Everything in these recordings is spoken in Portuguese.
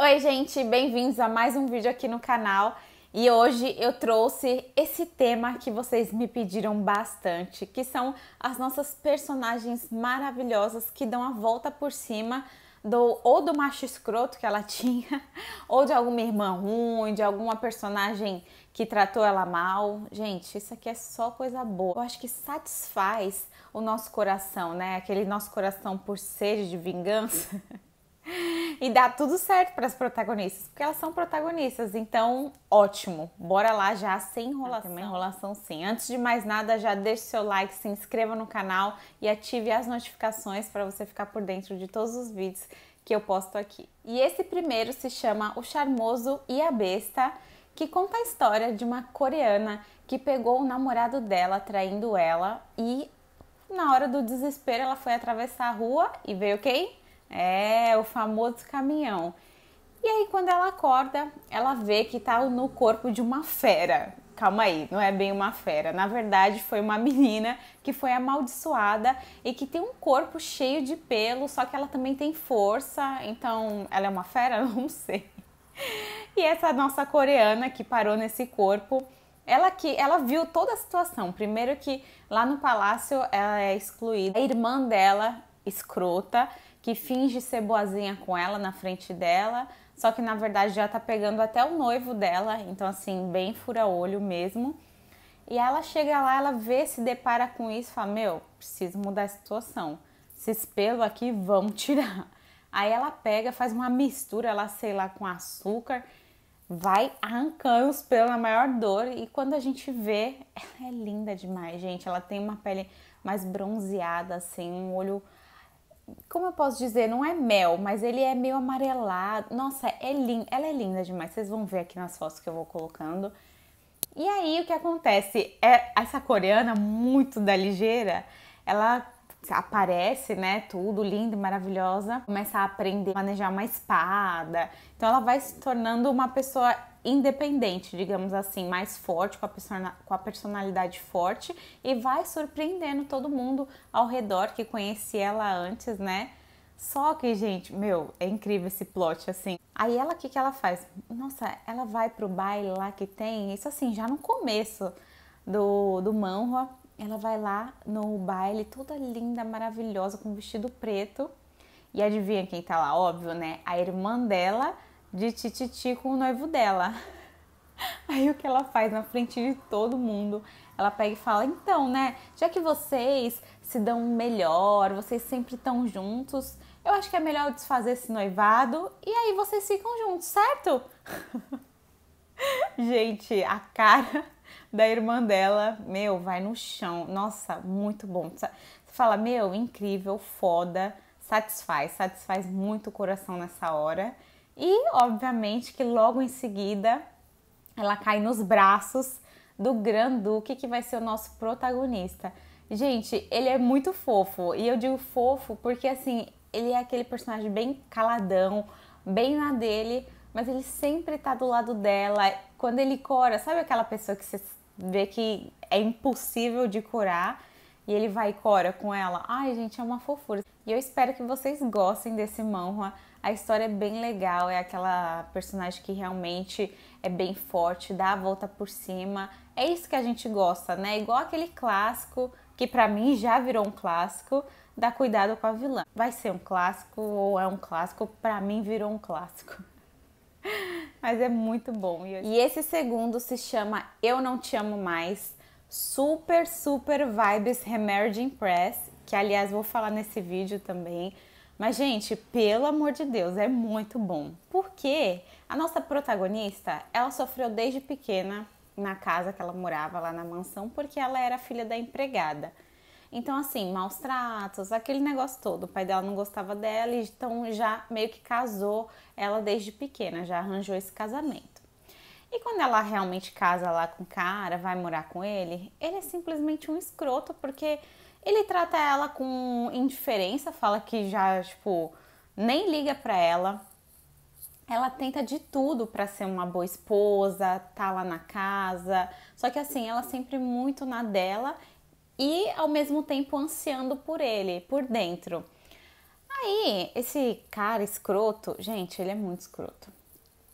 Oi, gente, bem-vindos a mais um vídeo aqui no canal. E hoje eu trouxe esse tema que vocês me pediram bastante, que são as nossas personagens maravilhosas que dão a volta por cima do ou do macho escroto que ela tinha, ou de alguma irmã ruim, de alguma personagem que tratou ela mal. Gente, isso aqui é só coisa boa. Eu acho que satisfaz o nosso coração, né? Aquele nosso coração por sede de vingança. e dá tudo certo para as protagonistas, porque elas são protagonistas. Então, ótimo. Bora lá já sem ah, enrolação. Sem uma enrolação sim. Antes de mais nada, já deixe seu like, se inscreva no canal e ative as notificações para você ficar por dentro de todos os vídeos que eu posto aqui. E esse primeiro se chama O Charmoso e a Besta, que conta a história de uma coreana que pegou o namorado dela traindo ela e na hora do desespero ela foi atravessar a rua e veio quem? É, o famoso caminhão. E aí, quando ela acorda, ela vê que tá no corpo de uma fera. Calma aí, não é bem uma fera. Na verdade, foi uma menina que foi amaldiçoada e que tem um corpo cheio de pelo, só que ela também tem força. Então, ela é uma fera? Não sei. E essa nossa coreana que parou nesse corpo, ela que ela viu toda a situação. Primeiro que lá no palácio ela é excluída, a irmã dela escrota que finge ser boazinha com ela na frente dela, só que na verdade já tá pegando até o noivo dela, então assim, bem fura-olho mesmo. E ela chega lá, ela vê, se depara com isso, fala: Meu, preciso mudar a situação. Esse pelo aqui, vamos tirar. Aí ela pega, faz uma mistura lá, sei lá, com açúcar, vai arrancando os pelos na maior dor. E quando a gente vê, ela é linda demais, gente. Ela tem uma pele mais bronzeada, assim, um olho como eu posso dizer, não é mel, mas ele é meio amarelado. Nossa, é lindo, ela é linda demais. Vocês vão ver aqui nas fotos que eu vou colocando. E aí o que acontece? É essa coreana muito da ligeira, ela aparece, né, tudo lindo, maravilhosa, começa a aprender a manejar uma espada. Então ela vai se tornando uma pessoa independente, digamos assim, mais forte, com a, persona, com a personalidade forte e vai surpreendendo todo mundo ao redor que conhecia ela antes, né? Só que, gente, meu, é incrível esse plot assim. Aí ela, o que, que ela faz? Nossa, ela vai pro baile lá que tem, isso assim, já no começo do, do Manhua, ela vai lá no baile toda linda, maravilhosa, com vestido preto. E adivinha quem tá lá? Óbvio, né? A irmã dela de tititi com o noivo dela. Aí o que ela faz na frente de todo mundo? Ela pega e fala: "Então, né, já que vocês se dão melhor, vocês sempre estão juntos, eu acho que é melhor desfazer esse noivado e aí vocês ficam juntos, certo?" Gente, a cara da irmã dela, meu, vai no chão. Nossa, muito bom. Você fala: "Meu, incrível, foda." Satisfaz, satisfaz muito o coração nessa hora. E, obviamente, que logo em seguida ela cai nos braços do Granduque que vai ser o nosso protagonista. Gente, ele é muito fofo. E eu digo fofo porque, assim, ele é aquele personagem bem caladão, bem na dele, mas ele sempre tá do lado dela. Quando ele cora, sabe aquela pessoa que você vê que é impossível de curar? e ele vai e cora com ela. Ai, gente, é uma fofura. E eu espero que vocês gostem desse manhwa. A história é bem legal, é aquela personagem que realmente é bem forte, dá a volta por cima. É isso que a gente gosta, né? Igual aquele clássico, que para mim já virou um clássico, dá cuidado com a vilã. Vai ser um clássico ou é um clássico? Para mim virou um clássico. Mas é muito bom. E esse segundo se chama Eu Não Te Amo Mais, super, super vibes Remerging Press, que aliás vou falar nesse vídeo também. Mas, gente, pelo amor de Deus, é muito bom. Porque a nossa protagonista, ela sofreu desde pequena na casa que ela morava lá na mansão, porque ela era filha da empregada. Então, assim, maus tratos, aquele negócio todo. O pai dela não gostava dela, então já meio que casou ela desde pequena, já arranjou esse casamento. E quando ela realmente casa lá com o cara, vai morar com ele, ele é simplesmente um escroto porque ele trata ela com indiferença, fala que já, tipo, nem liga para ela. Ela tenta de tudo para ser uma boa esposa, tá lá na casa. Só que assim, ela sempre muito na dela e ao mesmo tempo ansiando por ele, por dentro. Aí, esse cara escroto, gente, ele é muito escroto.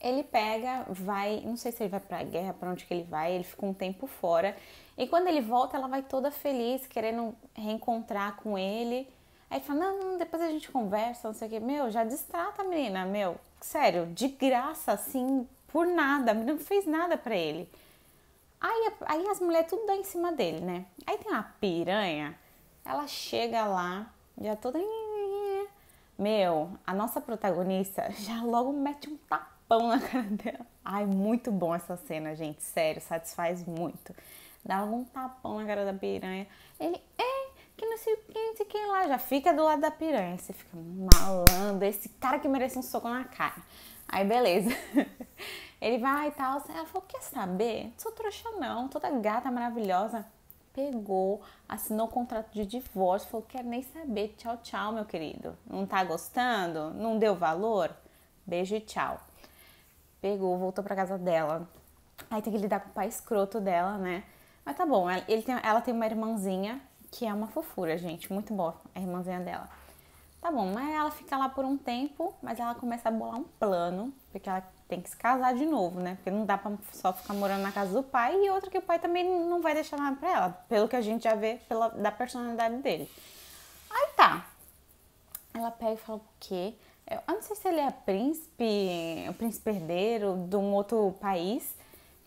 Ele pega, vai, não sei se ele vai pra guerra, para onde que ele vai, ele fica um tempo fora. E quando ele volta, ela vai toda feliz, querendo reencontrar com ele. Aí fala, não, não, depois a gente conversa, não sei o que. Meu, já destrata a menina, meu. Sério, de graça, assim, por nada. A menina não fez nada para ele. Aí, aí as mulheres tudo dá em cima dele, né? Aí tem uma piranha, ela chega lá, já toda... Meu, a nossa protagonista já logo mete um tapa tapão na cara dela. Ai, muito bom essa cena, gente. Sério, satisfaz muito. Dá um tapão na cara da piranha. Ele, é, que não sei o que, não sei quem lá. Já fica do lado da piranha. Você fica malandro. Esse cara que merece um soco na cara. Aí, beleza. Ele vai e tal. Ela falou: quer saber? Não sou trouxa, não. Toda gata maravilhosa. Pegou, assinou o contrato de divórcio, falou: quer nem saber. Tchau, tchau, meu querido. Não tá gostando? Não deu valor? Beijo e tchau pegou, voltou para casa dela. Aí tem que lidar com o pai escroto dela, né? Mas tá bom, ela, tem, ela tem uma irmãzinha que é uma fofura, gente, muito boa, a irmãzinha dela. Tá bom, mas ela fica lá por um tempo, mas ela começa a bolar um plano, porque ela tem que se casar de novo, né? Porque não dá pra só ficar morando na casa do pai e outra que o pai também não vai deixar nada pra ela, pelo que a gente já vê pela, da personalidade dele. Aí tá. Ela pega e fala: o quê? É, eu não sei se ele é príncipe, o príncipe herdeiro de um outro país,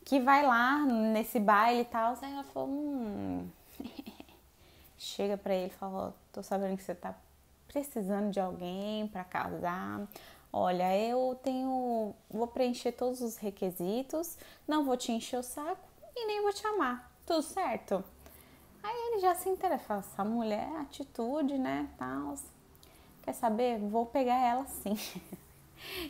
que vai lá nesse baile e tal. Aí ela falou, hum. Chega pra ele e fala, tô sabendo que você tá precisando de alguém para casar. Olha, eu tenho. Vou preencher todos os requisitos, não vou te encher o saco e nem vou te amar. Tudo certo? Aí ele já se interessa, essa mulher, é atitude, né? Tal quer saber? Vou pegar ela sim.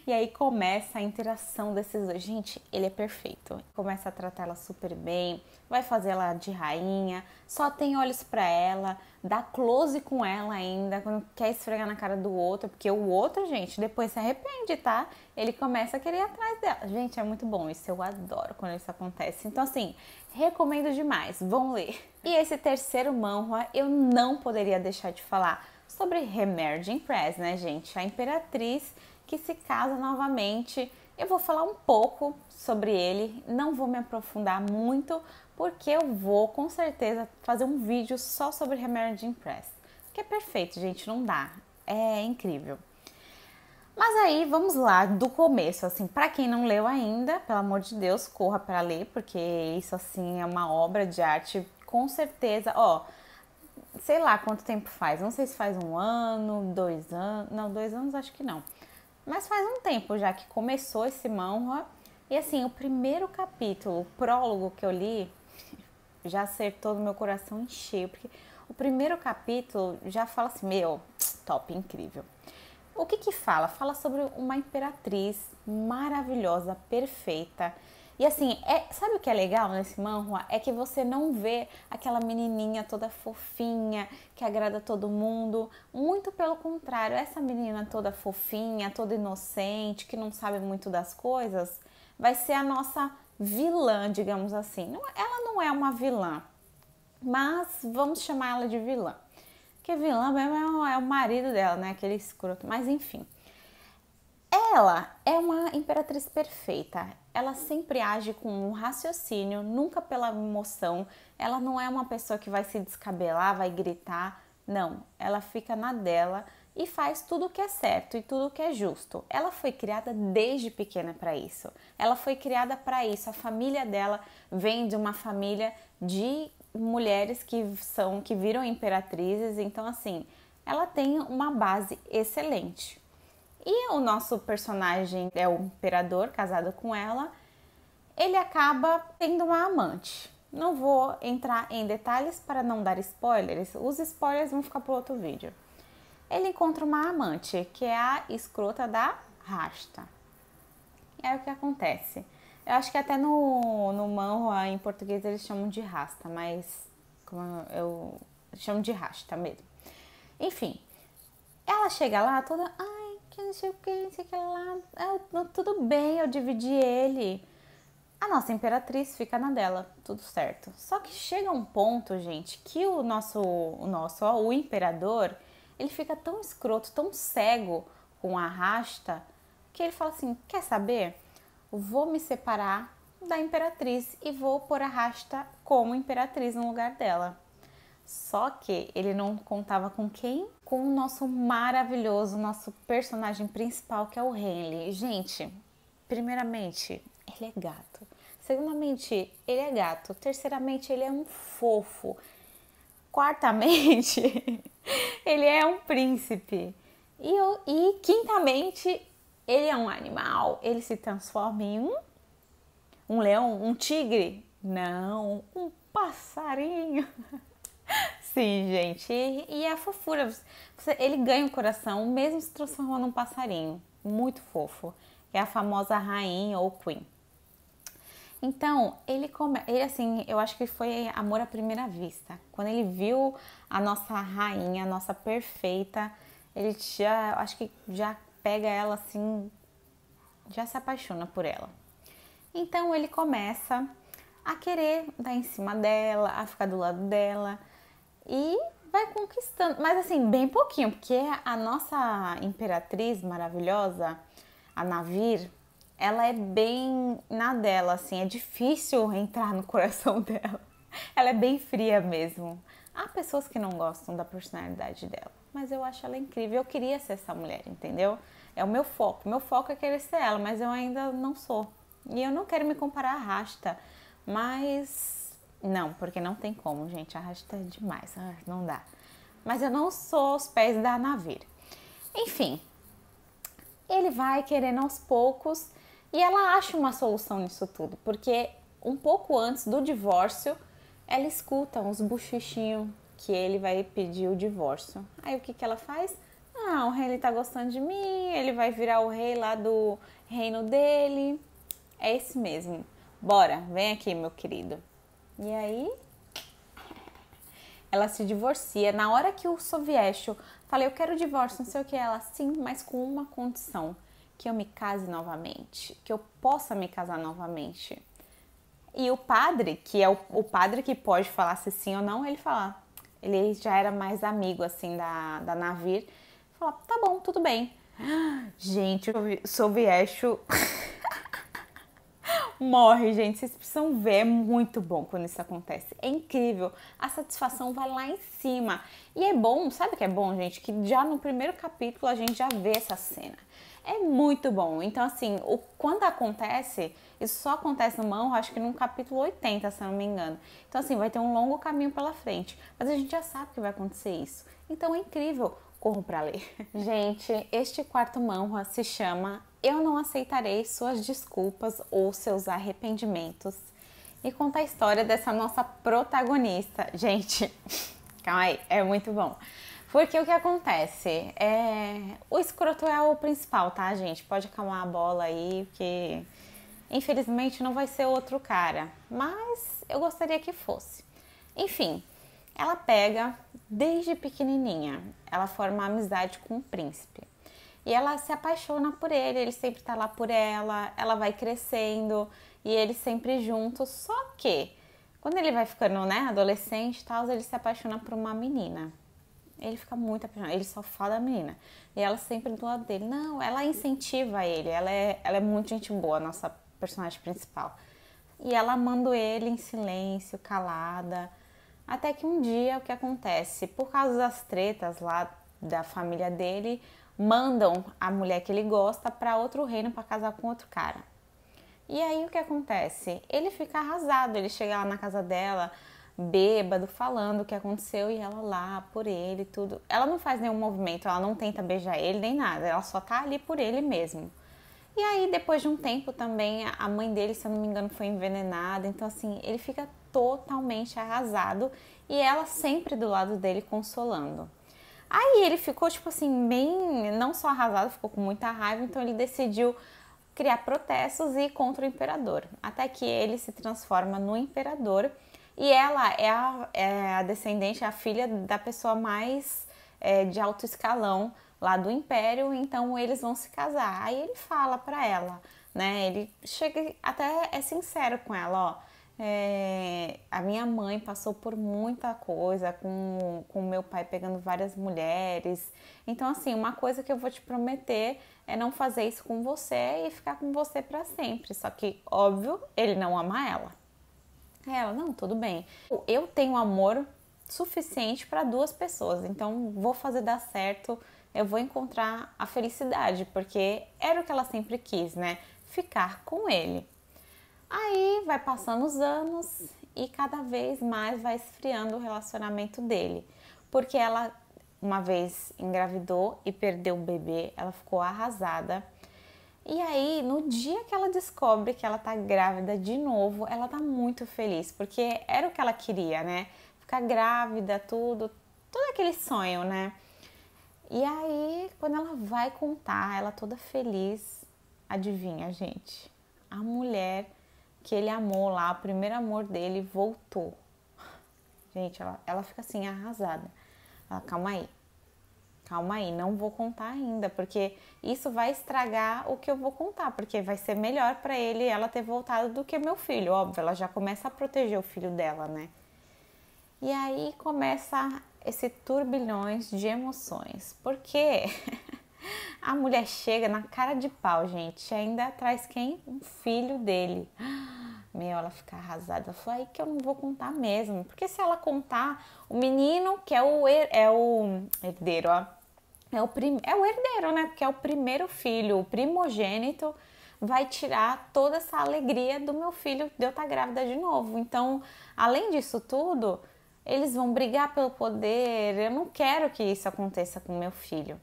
E aí começa a interação desses dois. Gente, ele é perfeito. Começa a tratar ela super bem, vai fazer ela de rainha, só tem olhos para ela, dá close com ela ainda, quando quer esfregar na cara do outro, porque o outro, gente, depois se arrepende, tá? Ele começa a querer ir atrás dela. Gente, é muito bom isso, eu adoro quando isso acontece. Então, assim, recomendo demais, vão ler. E esse terceiro manhua eu não poderia deixar de falar sobre Remerging Press, né, gente? A imperatriz que se casa novamente. Eu vou falar um pouco sobre ele, não vou me aprofundar muito, porque eu vou com certeza fazer um vídeo só sobre Remerging Press, que é perfeito, gente, não dá, é incrível. Mas aí vamos lá do começo, assim, para quem não leu ainda, pelo amor de Deus, corra para ler, porque isso assim é uma obra de arte com certeza, ó. Oh, sei lá quanto tempo faz, não sei se faz um ano, dois anos, não, dois anos acho que não. Mas faz um tempo já que começou esse manhwa. E assim, o primeiro capítulo, o prólogo que eu li, já acertou no meu coração encher, porque o primeiro capítulo já fala assim, meu, top, incrível. O que que fala? Fala sobre uma imperatriz maravilhosa, perfeita, e assim, é, sabe o que é legal nesse manhua? É que você não vê aquela menininha toda fofinha, que agrada todo mundo. Muito pelo contrário, essa menina toda fofinha, toda inocente, que não sabe muito das coisas, vai ser a nossa vilã, digamos assim. Não, ela não é uma vilã, mas vamos chamar ela de vilã. Porque vilã mesmo é o é marido dela, né? Aquele escroto. Mas enfim. Ela é uma imperatriz perfeita ela sempre age com um raciocínio, nunca pela emoção. Ela não é uma pessoa que vai se descabelar, vai gritar. Não, ela fica na dela e faz tudo o que é certo e tudo o que é justo. Ela foi criada desde pequena para isso. Ela foi criada para isso. A família dela vem de uma família de mulheres que são que viram imperatrizes, então assim, ela tem uma base excelente. E o nosso personagem é o imperador, casado com ela. Ele acaba tendo uma amante. Não vou entrar em detalhes para não dar spoilers. Os spoilers vão ficar para outro vídeo. Ele encontra uma amante, que é a escrota da Rasta. E aí o que acontece? Eu acho que até no, no manhua em português eles chamam de rasta, mas como eu, eu chamo de rasta mesmo. Enfim, ela chega lá toda, ah, que não sei o que, não sei o que lá. é tudo bem, eu dividi ele. A nossa imperatriz fica na dela, tudo certo. Só que chega um ponto, gente, que o nosso, o nosso, ó, o imperador, ele fica tão escroto, tão cego com a rasta, que ele fala assim: quer saber? Vou me separar da imperatriz e vou pôr a rasta como imperatriz no lugar dela. Só que ele não contava com quem? Com o nosso maravilhoso, nosso personagem principal, que é o Henley. Gente, primeiramente, ele é gato. Segundamente, ele é gato. Terceiramente, ele é um fofo. Quartamente, ele é um príncipe. E, eu, e quintamente, ele é um animal. Ele se transforma em um um leão, um tigre? Não, um passarinho. Sim, gente. E, é a fofura. Você, ele ganha o coração, mesmo se transformando num passarinho. Muito fofo. É a famosa rainha ou queen. Então, ele come... ele assim, eu acho que foi amor à primeira vista. Quando ele viu a nossa rainha, a nossa perfeita, ele já, acho que já pega ela assim, já se apaixona por ela. Então, ele começa a querer dar em cima dela, a ficar do lado dela, e vai conquistando, mas assim, bem pouquinho, porque a nossa imperatriz maravilhosa, a Navir, ela é bem na dela, assim, é difícil entrar no coração dela. Ela é bem fria mesmo. Há pessoas que não gostam da personalidade dela, mas eu acho ela incrível. Eu queria ser essa mulher, entendeu? É o meu foco. Meu foco é querer ser ela, mas eu ainda não sou. E eu não quero me comparar à Rasta, mas não, porque não tem como, gente. Arrasta demais, ah, não dá. Mas eu não sou os pés da naveira. Enfim, ele vai querendo aos poucos e ela acha uma solução nisso tudo, porque um pouco antes do divórcio, ela escuta uns bochichinhos que ele vai pedir o divórcio. Aí o que, que ela faz? Ah, o rei ele tá gostando de mim, ele vai virar o rei lá do reino dele. É esse mesmo. Bora, vem aqui, meu querido. E aí ela se divorcia. Na hora que o Soviécio falei, eu quero o divórcio, não sei o que, ela, sim, mas com uma condição: que eu me case novamente, que eu possa me casar novamente. E o padre, que é o, o padre que pode falar se sim ou não, ele fala, ele já era mais amigo assim da, da Navir, fala, tá bom, tudo bem. Gente, o Soviécio morre, gente. Vocês precisam ver, é muito bom quando isso acontece. É incrível. A satisfação vai lá em cima. E é bom, sabe o que é bom, gente? Que já no primeiro capítulo a gente já vê essa cena. É muito bom. Então, assim, o, quando acontece, isso só acontece no Mão, acho que no capítulo 80, se não me engano. Então, assim, vai ter um longo caminho pela frente. Mas a gente já sabe que vai acontecer isso. Então, é incrível corro para ler. Gente, este quarto manhua se chama Eu não aceitarei suas desculpas ou seus arrependimentos e conta a história dessa nossa protagonista. Gente, calma aí, é muito bom. Porque o que acontece? É... O escroto é o principal, tá, gente? Pode calmar a bola aí, porque infelizmente não vai ser outro cara. Mas eu gostaria que fosse. Enfim, ela pega desde pequenininha, ela forma amizade com o príncipe. E ela se apaixona por ele, ele sempre tá lá por ela, ela vai crescendo e eles sempre juntos. Só que quando ele vai ficando, né, adolescente e tal, ele se apaixona por uma menina. Ele fica muito apaixonado, ele só fala da menina. E ela sempre do lado dele. Não, ela incentiva ele, ela é, ela é muito gente boa, nossa personagem principal. E ela manda ele em silêncio, calada. Até que um dia o que acontece? Por causa das tretas lá da família dele, mandam a mulher que ele gosta para outro reino para casar com outro cara. E aí o que acontece? Ele fica arrasado, ele chega lá na casa dela, bêbado, falando o que aconteceu e ela lá por ele, tudo. Ela não faz nenhum movimento, ela não tenta beijar ele nem nada, ela só tá ali por ele mesmo. E aí, depois de um tempo também, a mãe dele, se eu não me engano, foi envenenada. Então, assim, ele fica totalmente arrasado e ela sempre do lado dele consolando. Aí ele ficou, tipo assim, bem, não só arrasado, ficou com muita raiva, então ele decidiu criar protestos e ir contra o imperador, até que ele se transforma no imperador e ela é a, é a descendente, a filha da pessoa mais é, de alto escalão lá do império, então eles vão se casar. Aí ele fala para ela, né? Ele chega até é sincero com ela, ó é, a minha mãe passou por muita coisa, com o meu pai pegando várias mulheres. Então, assim, uma coisa que eu vou te prometer é não fazer isso com você e ficar com você para sempre. Só que, óbvio, ele não ama ela. Ela, não, tudo bem. Eu tenho amor suficiente para duas pessoas, então vou fazer dar certo, eu vou encontrar a felicidade, porque era o que ela sempre quis, né? Ficar com ele. Aí vai passando os anos e cada vez mais vai esfriando o relacionamento dele, porque ela uma vez engravidou e perdeu o bebê, ela ficou arrasada. E aí, no dia que ela descobre que ela tá grávida de novo, ela tá muito feliz, porque era o que ela queria, né? Ficar grávida, tudo, todo aquele sonho, né? E aí, quando ela vai contar, ela toda feliz, adivinha, gente? A mulher que ele amou lá, o primeiro amor dele voltou. Gente, ela, ela fica assim, arrasada. Ela, calma aí, calma aí, não vou contar ainda, porque isso vai estragar o que eu vou contar, porque vai ser melhor para ele ela ter voltado do que meu filho, óbvio, ela já começa a proteger o filho dela, né? E aí começa esse turbilhões de emoções, porque A mulher chega na cara de pau, gente, ainda traz quem? Um filho dele. Meu, ela fica arrasada. Foi aí que eu não vou contar mesmo. Porque se ela contar, o menino, que é o, her é o herdeiro, ó. É o, é o herdeiro, né? Porque é o primeiro filho, o primogênito, vai tirar toda essa alegria do meu filho de eu estar tá grávida de novo. Então, além disso tudo, eles vão brigar pelo poder. Eu não quero que isso aconteça com meu filho.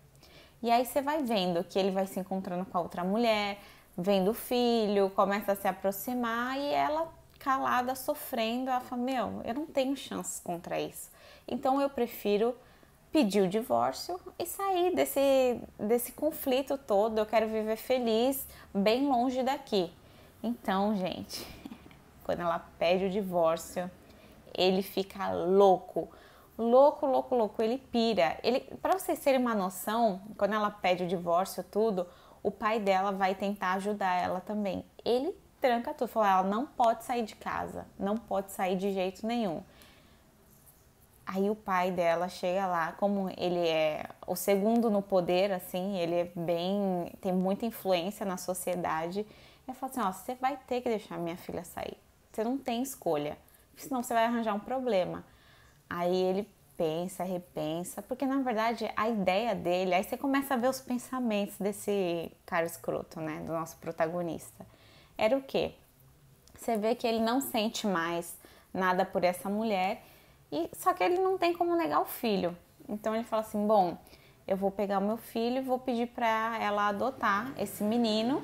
E aí você vai vendo que ele vai se encontrando com a outra mulher, vendo o filho, começa a se aproximar e ela calada, sofrendo, ela fala: Meu, eu não tenho chance contra isso. Então eu prefiro pedir o divórcio e sair desse, desse conflito todo. Eu quero viver feliz, bem longe daqui. Então, gente, quando ela pede o divórcio, ele fica louco louco, louco, louco, ele pira. Ele, para vocês terem uma noção, quando ela pede o divórcio tudo, o pai dela vai tentar ajudar ela também. Ele tranca tudo, fala, ela não pode sair de casa, não pode sair de jeito nenhum. Aí o pai dela chega lá, como ele é o segundo no poder, assim, ele é bem, tem muita influência na sociedade. e fala assim, ó, você vai ter que deixar minha filha sair. Você não tem escolha, senão você vai arranjar um problema. Aí ele pensa, repensa, porque na verdade a ideia dele, aí você começa a ver os pensamentos desse cara escroto, né, do nosso protagonista. Era o quê? Você vê que ele não sente mais nada por essa mulher e só que ele não tem como negar o filho. Então ele fala assim: "Bom, eu vou pegar o meu filho e vou pedir para ela adotar esse menino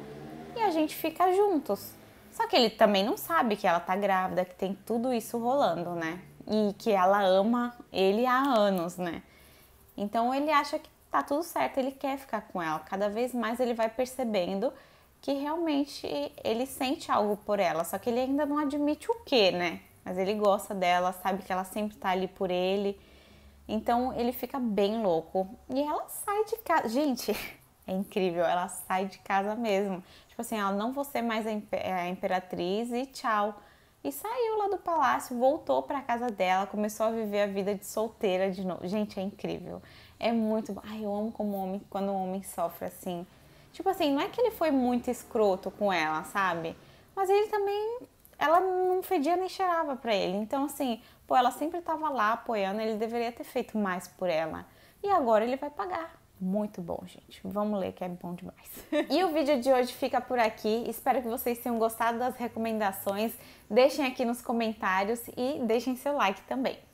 e a gente fica juntos". Só que ele também não sabe que ela tá grávida, que tem tudo isso rolando, né? e que ela ama ele há anos, né? Então ele acha que tá tudo certo, ele quer ficar com ela. Cada vez mais ele vai percebendo que realmente ele sente algo por ela, só que ele ainda não admite o que, né? Mas ele gosta dela, sabe que ela sempre tá ali por ele. Então ele fica bem louco. E ela sai de casa. Gente, é incrível, ela sai de casa mesmo. Tipo assim, ela ah, não vou ser mais a imperatriz e tchau e saiu lá do palácio, voltou para a casa dela, começou a viver a vida de solteira de novo. Gente, é incrível. É muito. Ai, eu amo como homem quando um homem sofre assim. Tipo assim, não é que ele foi muito escroto com ela, sabe? Mas ele também ela não fedia nem cheirava para ele. Então assim, pô, ela sempre estava lá apoiando, ele deveria ter feito mais por ela. E agora ele vai pagar. Muito bom, gente. Vamos ler que é bom demais. e o vídeo de hoje fica por aqui. Espero que vocês tenham gostado das recomendações. Deixem aqui nos comentários e deixem seu like também.